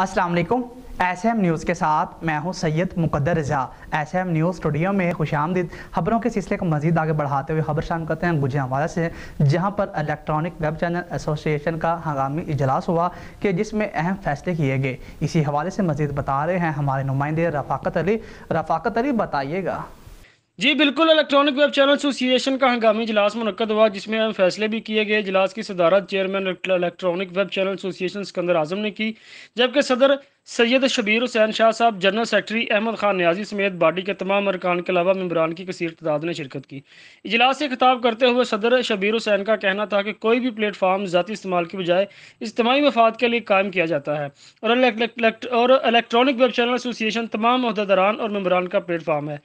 अस्सलाम वालेकुम S M news के साथ मैं हूं Syed Muqaddar Raza S M news studio में खुश आमदीद खबरों के सिलसिले को मजीद आगे बढ़ाते हुए खबर शाम करते हैं गुजर हवाला से जहां पर इलेक्ट्रॉनिक वेब चैनल एसोसिएशन का हंगामी इजलास हुआ कि जिसमें अहम फैसले किए गए इसी हवाले से मजीद बता रहे हैं हमारे नुमाइंदे रफाकत अली रफाकत अली बताइएगा जी बिल्कुल इलेक्ट्रॉनिक वेब चैनल एसोसिएशन का हंगामी इजलास मुनद हुआ जिसमें अहम फैसले भी किए गए इजलास की सदारत chairman electronic web channel association Sikandar Azam ने की जबकि सदर सैयद शबीर हुसैन शाह साहब जनरल सेक्रेटरी अहमद खान न्याजी समेत बाडी के तमाम अरकान के अलावा मम्बरान की कसर तदाद ने शिरकत की इजलास से खिताब करते हुए सदर शबीर हुसैन का कहना था कि कोई भी प्लेटफार्म ज़ाती इस्तेमाल के बजाय इज्तमी मफाद के लिए कायम किया जाता है और इलेक्ट्रॉनिक वेब चैनल एसोसिएशन तमाम अहदेदारान और मम्बरान का प्लेटफार्म है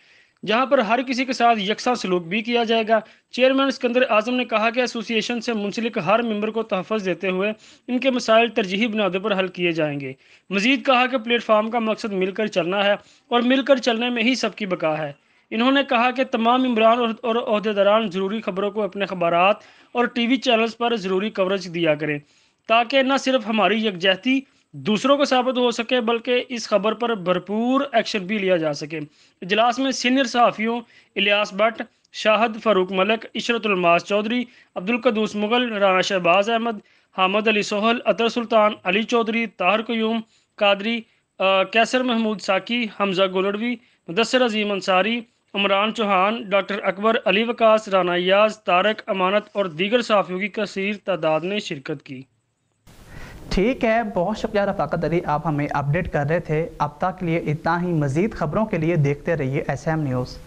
जहां पर हर किसी के साथ यकसा सलूक भी किया जाएगा चेयरमैन सिकंदर आजम ने कहा कि एसोसिएशन से मुंसलिक हर मेंबर को तहफ़ देते हुए इनके मसाइल तरजीही बुनियादों पर हल किए जाएंगे मजीद कहा कि प्लेटफार्म का मकसद मिलकर चलना है और मिलकर चलने में ही सबकी बका है इन्होंने कहा कि तमाम इमरान और अहदेदारान ज़रूरी खबरों को अपने अखबार और टी वी चैनल्स पर ज़रूरी कवरेज दिया करें ताकि न सिर्फ हमारी यकजहती दूसरों को साबित हो सके बल्कि इस खबर पर भरपूर एक्शन भी लिया जा सके इजलास में सीनियर सहाफ़ियों इलियास भट्ट शाहद फ़ारूक मलिक इशरतुलमास चौधरी अब्दुल कदूस मुगल राना शहबाज अहमद हामद अली सोहल अतर सुल्तान अली चौधरी ताहर क्यूम कादरी आ, कैसर महमूद साकी हमजा गोलड़वी मुदसर अजीम अंसारी उमरान चौहान डॉक्टर अकबर अली वकास राना याज तारक अमानत और दीगर सहाफ़ियों की कसर तादाद ने शिरकत की ठीक है बहुत शुक्रिया रफाकत अली आप हमें अपडेट कर रहे थे अब तक के लिए इतना ही मज़ीद खबरों के लिए देखते रहिए एस एम न्यूज़